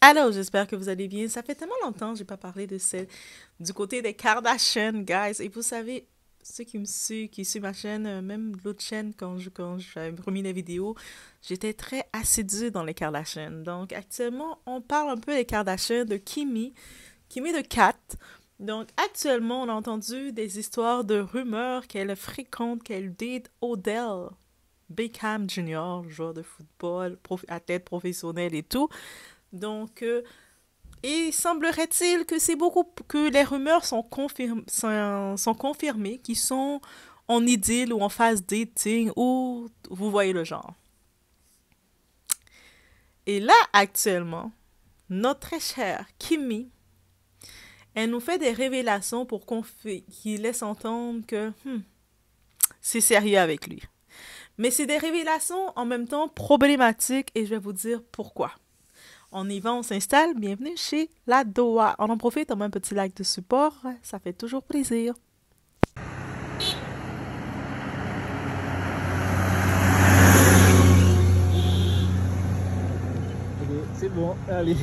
Alors, j'espère que vous allez bien. Ça fait tellement longtemps que je n'ai pas parlé de celle du côté des Kardashian, guys. Et vous savez, ceux qui me suivent, qui suivent ma chaîne, euh, même l'autre chaîne, quand j'avais remis les vidéos, j'étais très assidue dans les Kardashian. Donc, actuellement, on parle un peu des Kardashian, de Kimmy, Kimmy de Kat. Donc, actuellement, on a entendu des histoires de rumeurs qu'elle fréquente, qu'elle date Odell Beckham Jr., joueur de football, athlète professionnel et tout. Donc, il euh, semblerait-il que c'est beaucoup que les rumeurs sont, confirmées, qui sont en idylle ou en phase dating ou vous voyez le genre. Et là, actuellement, notre très chère Kimmy, elle nous fait des révélations pour qui laisse entendre que hmm, c'est sérieux avec lui. Mais c'est des révélations en même temps problématiques et je vais vous dire pourquoi. On y va, on s'installe. Bienvenue chez la Doa. On en profite, on un petit like de support. Ça fait toujours plaisir. C'est bon, allez.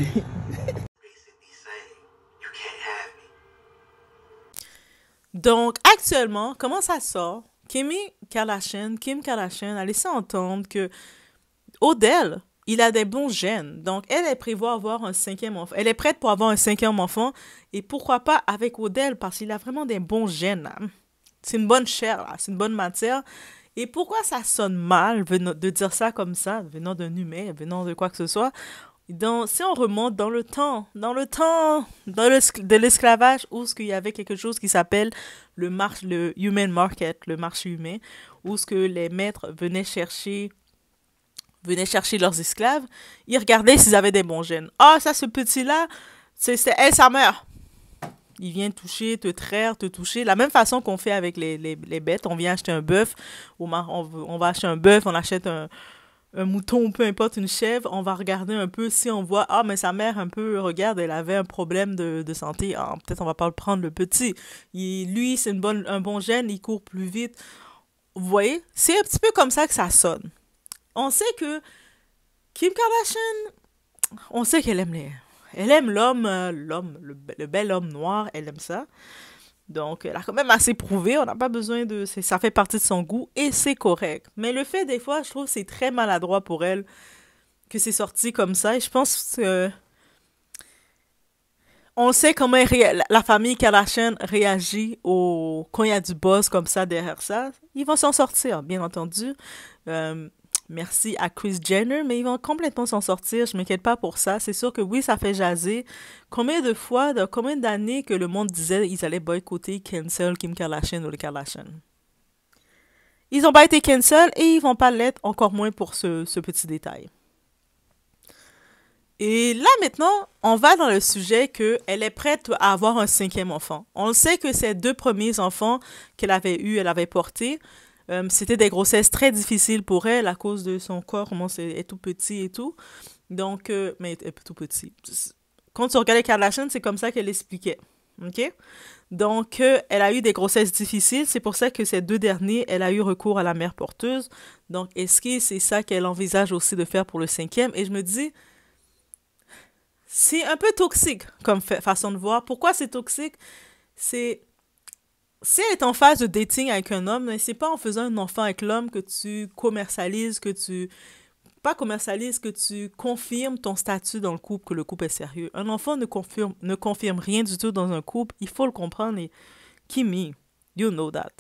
Donc, actuellement, comment ça sort? Kimi Kim Kardashian a laissé entendre que Odell il a des bons gènes. Donc, elle est avoir un cinquième Elle est prête pour avoir un cinquième enfant. Et pourquoi pas avec Odell, parce qu'il a vraiment des bons gènes. Hein. C'est une bonne chair, c'est une bonne matière. Et pourquoi ça sonne mal de dire ça comme ça, venant d'un humain, venant de quoi que ce soit dans, si on remonte dans le temps, dans le temps dans de l'esclavage, où ce qu'il y avait quelque chose qui s'appelle le, le human market, le marché humain, où ce que les maîtres venaient chercher venaient chercher leurs esclaves, ils regardaient s'ils avaient des bons gènes. Ah, oh, ça, ce petit-là, c'est, c'est, sa mère. Il vient toucher, te traire, te toucher. La même façon qu'on fait avec les, les, les bêtes. On vient acheter un bœuf, on, on, va acheter un bœuf, on achète un, un mouton, peu importe, une chèvre. On va regarder un peu si on voit, ah, mais sa mère, un peu, regarde, elle avait un problème de, de santé. Ah, peut-être on va pas le prendre le petit. lui, c'est une bonne, un bon gène, il court plus vite. Vous voyez? C'est un petit peu comme ça que ça sonne on sait que Kim Kardashian, on sait qu'elle aime les... Elle aime l'homme, euh, l'homme, le, bel homme noir, elle aime ça. Donc, elle a quand même assez prouvé, on n'a pas besoin de... Ça fait partie de son goût et c'est correct. Mais le fait, des fois, je trouve c'est très maladroit pour elle que c'est sorti comme ça. Et je pense que... On sait comment la famille Kardashian réagit au, quand il y a du boss comme ça derrière ça. Ils vont s'en sortir, bien entendu. Euh, merci à Chris Jenner, mais ils vont complètement s'en sortir. Je m'inquiète pas pour ça. C'est sûr que oui, ça fait jaser. Combien de fois, dans combien d'années que le monde disait qu'ils allaient boycotter, cancel Kim Kardashian ou le Kardashian? Ils n'ont pas été cancel et ils vont pas l'être encore moins pour ce, petit détail. Et là maintenant, on va dans le sujet que elle est prête à avoir un cinquième enfant. On sait que ses deux premiers enfants qu'elle avait eus, elle avait porté, euh, c'était des grossesses très difficiles pour elle à cause de son corps, comment c'est tout petit et tout. Donc, euh, mais elle euh, est tout petit. Quand tu regardais Kardashian, c'est comme ça qu'elle expliquait. OK? Donc, elle a eu des grossesses difficiles. C'est pour ça que ces deux derniers, elle a eu recours à la mère porteuse. Donc, est-ce que c'est ça qu'elle envisage aussi de faire pour le cinquième? Et je me dis, c'est un peu toxique comme façon de voir. Pourquoi c'est toxique? C'est si elle est en phase de dating avec un homme, c'est pas en faisant un enfant avec l'homme que tu commercialises, que tu pas commercialises, que tu confirmes ton statut dans le couple, que le couple est sérieux. Un enfant ne confirme, rien du tout dans un couple. Il faut le comprendre. Et Kimi, you know that.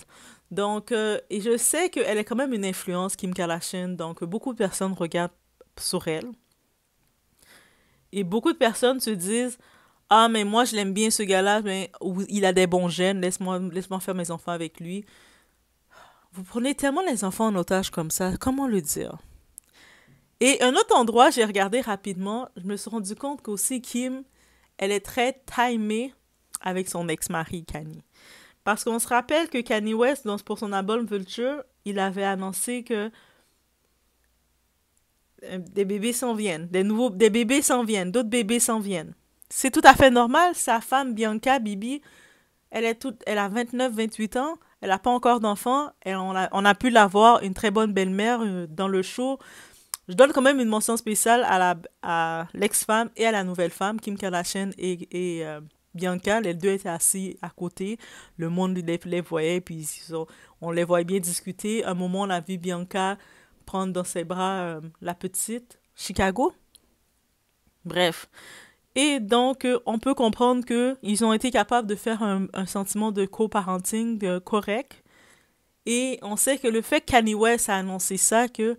Donc, euh, je sais qu'elle est quand même une influence, Kim Kardashian. Donc, beaucoup de personnes regardent sur elle. Et beaucoup de personnes se disent ah, mais moi, je l'aime bien ce gars-là, mais il a des bons gènes, laisse-moi laisse faire mes enfants avec lui. Vous prenez tellement les enfants en otage comme ça, comment le dire Et un autre endroit, j'ai regardé rapidement, je me suis rendu compte qu'aussi Kim, elle est très timée avec son ex-mari Kanye. Parce qu'on se rappelle que Kanye West, dans, pour son album Vulture, il avait annoncé que euh, des bébés s'en viennent, des nouveaux, des bébés s'en viennent, d'autres bébés s'en viennent c'est tout à fait normal. Sa femme, Bianca Bibi, elle, est toute, elle a 29-28 ans, elle n'a pas encore d'enfant, et on a, on a pu l'avoir, une très bonne belle-mère euh, dans le show. Je donne quand même une mention spéciale à, la, à l'ex-femme et à la nouvelle femme, Kim Kardashian et, et euh, Bianca. Les deux étaient assis à côté. Le monde les, voyait, puis on les voyait bien discuter. un moment, on a vu Bianca prendre dans ses bras euh, la petite Chicago. Bref, et donc, euh, on peut comprendre qu'ils ont été capables de faire un, sentiment de co-parenting correct. Et on sait que le fait que Kanye West a annoncé ça, que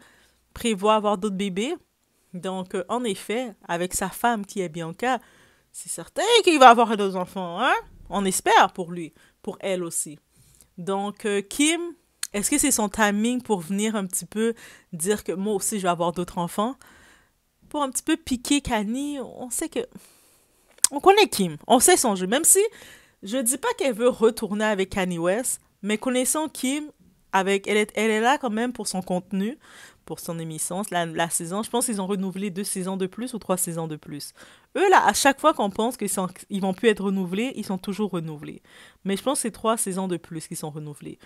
prévoit avoir d'autres bébés. Donc, euh, en effet, avec sa femme qui est Bianca, c'est certain qu'il va avoir d'autres enfants, hein? On espère pour lui, pour elle aussi. Donc, euh, Kim, est-ce que c'est son timing pour venir un petit peu dire que moi aussi je vais avoir d'autres enfants? un petit peu piqué Kanye. On sait que. On connaît Kim. On sait son jeu. Même si je ne dis pas qu'elle veut retourner avec Kanye West, mais connaissant Kim, avec, elle, est, elle est là quand même pour son contenu, pour son émission, la, saison. Je pense qu'ils ont renouvelé deux saisons de plus ou trois saisons de plus. Eux, là, à chaque fois qu'on pense qu'ils ils vont plus être renouvelés, ils sont toujours renouvelés. Mais je pense que c'est trois saisons de plus qu'ils sont renouvelés.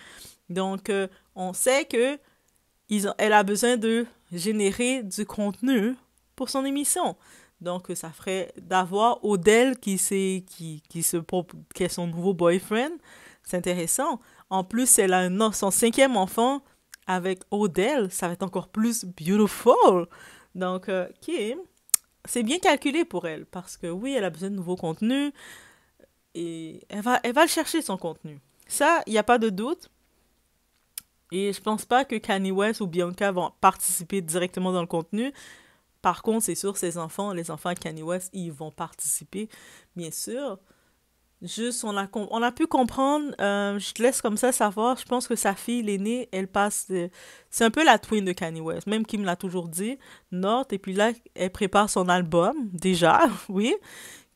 Donc, euh, on sait que ils elle a besoin de générer du contenu pour son émission. Donc, ça ferait d'avoir Odell qui, qui, qui, se, est son nouveau boyfriend. C'est intéressant. En plus, elle a son cinquième enfant avec Odell. Ça va être encore plus beautiful. Donc, euh, Kim, c'est bien calculé pour elle parce que oui, elle a besoin de nouveaux contenu et elle va, elle va le chercher, son contenu. Ça, il n'y a pas de doute. Et je pense pas que Kanye West ou Bianca vont participer directement dans le contenu. Par contre, c'est sûr, ses enfants, les enfants Kanye West, ils vont participer, bien sûr. Juste, on a, on a pu comprendre, euh, je te laisse comme ça savoir, je pense que sa fille, l'aînée, elle passe, c'est un peu la twin de Kanye West, même Kim l'a toujours dit, North, et puis là, elle prépare son album, déjà, oui,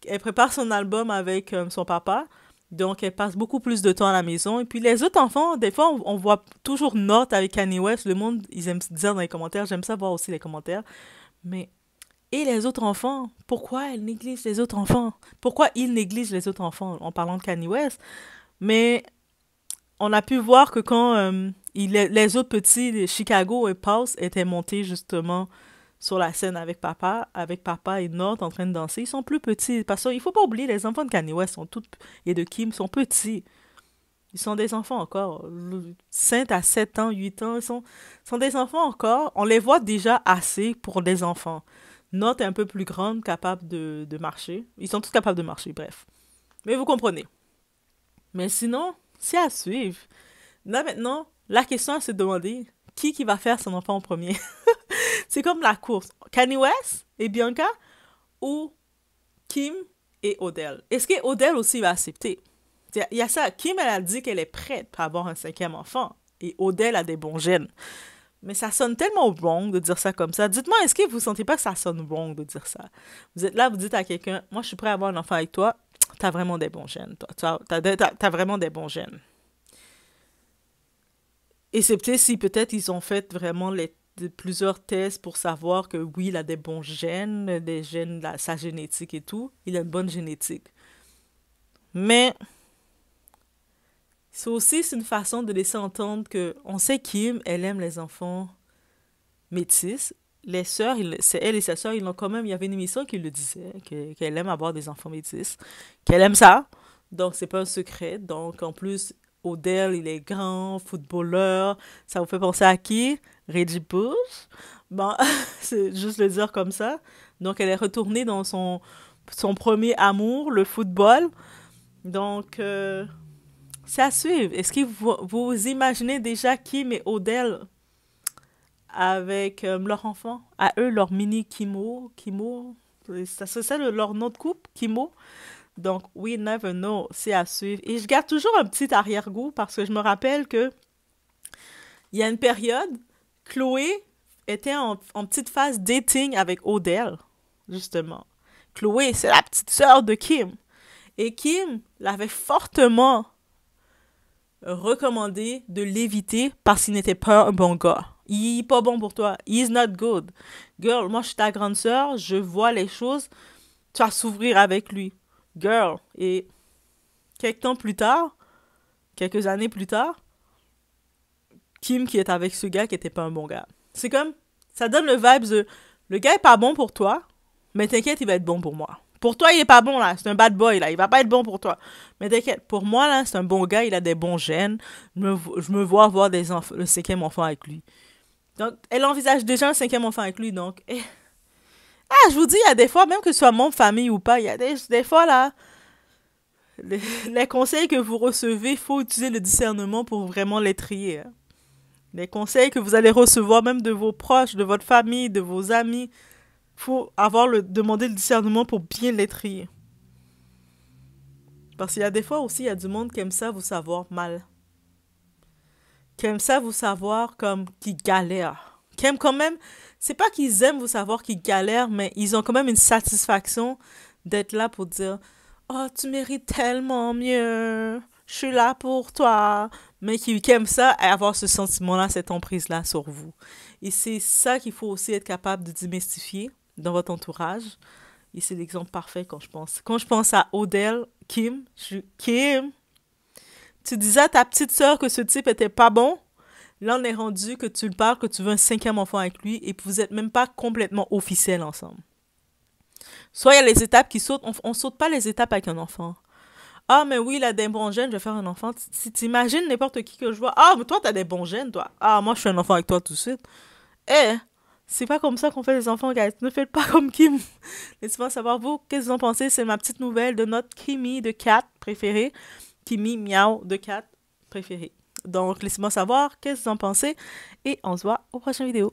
elle prépare son album avec euh, son papa, donc elle passe beaucoup plus de temps à la maison, et puis les autres enfants, des fois, on, on voit toujours North avec Kanye West, le monde, ils aiment dire dans les commentaires, j'aime ça voir aussi les commentaires, mais et les autres enfants Pourquoi ils négligent les autres enfants Pourquoi ils négligent les autres enfants en parlant de Kanye West Mais on a pu voir que quand euh, les autres petits de Chicago et Pulse étaient montés justement sur la scène avec papa, avec papa et North en train de danser, ils sont plus petits. Parce qu'il ne faut pas oublier, les enfants de Kanye West sont toutes, et de Kim sont petits. Ils sont des enfants encore. 5 à 7 ans, 8 ans, ils sont, sont des enfants encore. On les voit déjà assez pour des enfants. Note un peu plus grande, capable de, de marcher. Ils sont tous capables de marcher, bref. Mais vous comprenez. Mais sinon, c'est à suivre. Là maintenant, la question à se demander, qui qui va faire son enfant en premier C'est comme la course. Kanye West et Bianca ou Kim et Odell. Est-ce que Odell aussi va accepter il y a ça. Kim, elle a dit qu'elle est prête pour avoir un cinquième enfant. Et Odell a des bons gènes. Mais ça sonne tellement wrong de dire ça comme ça. Dites-moi, est-ce que vous ne sentez pas que ça sonne wrong de dire ça? Vous êtes là, vous dites à quelqu'un, moi, je suis prêt à avoir un enfant avec toi. T'as vraiment des bons gènes, toi. T'as, as, vraiment des bons gènes. Et si peut-être ils ont fait vraiment les plusieurs tests pour savoir que oui, il a des bons gènes, des gènes, la, sa génétique et tout. Il a une bonne génétique. Mais c'est aussi une façon de laisser entendre que on sait qu'elle elle aime les enfants métis. Les sœurs, c'est elle et sa sœur, ils ont quand même. Il y avait une émission qui le disait, qu'elle aime avoir des enfants métis, qu'elle aime ça. Donc c'est pas un secret. Donc en plus, Odell, il est grand, footballeur. Ça vous fait penser à qui Reggie Bush. Bon, c'est juste le dire comme ça. Donc elle est retournée dans son, son premier amour, le football. Donc euh, c'est à suivre. Est-ce que vous, imaginez déjà Kim et Odell avec euh, leur enfant À eux, leur mini Kimo. Kimo. Ça, c'est ça leur nom de couple, Kimo. Donc, we never know. C'est à suivre. Et je garde toujours un petit arrière-goût parce que je me rappelle que il y a une période, Chloé était en, petite phase dating avec Odell, justement. Chloé, c'est la petite sœur de Kim. Et Kim l'avait fortement recommandé de l'éviter parce qu'il n'était pas un bon gars. Il est pas bon pour toi. He's not good. Girl, moi, je suis ta grande sœur. Je vois les choses. Tu vas s'ouvrir avec lui. Girl. Et quelques temps plus tard, quelques années plus tard, Kim qui est avec ce gars qui était pas un bon gars. C'est comme, ça donne le vibe de, le gars est pas bon pour toi, mais t'inquiète, il va être bon pour moi. Pour toi, il est pas bon, là. C'est un bad boy, là. Il va pas être bon pour toi. Mais t'inquiète, pour moi, là, c'est un bon gars. Il a des bons gènes. Je me, vois avoir des enfants, le cinquième enfant avec lui. Donc, elle envisage déjà un cinquième enfant avec lui, donc. Eh. Ah, je vous dis, il y a des fois, même que ce soit mon famille ou pas, il y a des, des fois, là. Les, conseils que vous recevez, il faut utiliser le discernement pour vraiment les trier. Hein. Les conseils que vous allez recevoir même de vos proches, de votre famille, de vos amis, faut avoir le, demander le discernement pour bien l'étrier. Parce qu'il y a des fois aussi, il y a du monde qui aime ça vous savoir mal. Qui aime ça vous savoir comme qui galère. Qui aime quand même, c'est pas qu'ils aiment vous savoir qu'ils galèrent, mais ils ont quand même une satisfaction d'être là pour dire Oh, tu mérites tellement mieux, je suis là pour toi. Mais qui, aime ça avoir ce sentiment-là, cette emprise-là sur vous. Et c'est ça qu'il faut aussi être capable de démystifier dans votre entourage. Et c'est l'exemple parfait quand je pense. Quand je pense à Odell, Kim, je Kim, tu disais à ta petite sœur que ce type était pas bon. Là, on est rendu que tu le parles, que tu veux un cinquième enfant avec lui et que vous n'êtes même pas complètement officiel ensemble. Soit il y a les étapes qui sautent, on ne saute pas les étapes avec un enfant. Ah, mais oui, il a des bons gènes, je vais faire un enfant. Si tu imagines n'importe qui que je vois, ah, mais toi, as des bons gènes, toi. Ah, moi, je fais un enfant avec toi tout de suite. Eh, c'est pas comme ça qu'on fait les enfants, guys. Ne faites pas comme Kim. Laissez-moi savoir, vous, qu'est-ce que vous en pensez. C'est ma petite nouvelle de notre Kimi de cat préférée. Kimi miaou, de cat préférée. Donc, laissez-moi savoir qu'est-ce que vous en pensez. Et on se voit aux prochaines vidéos.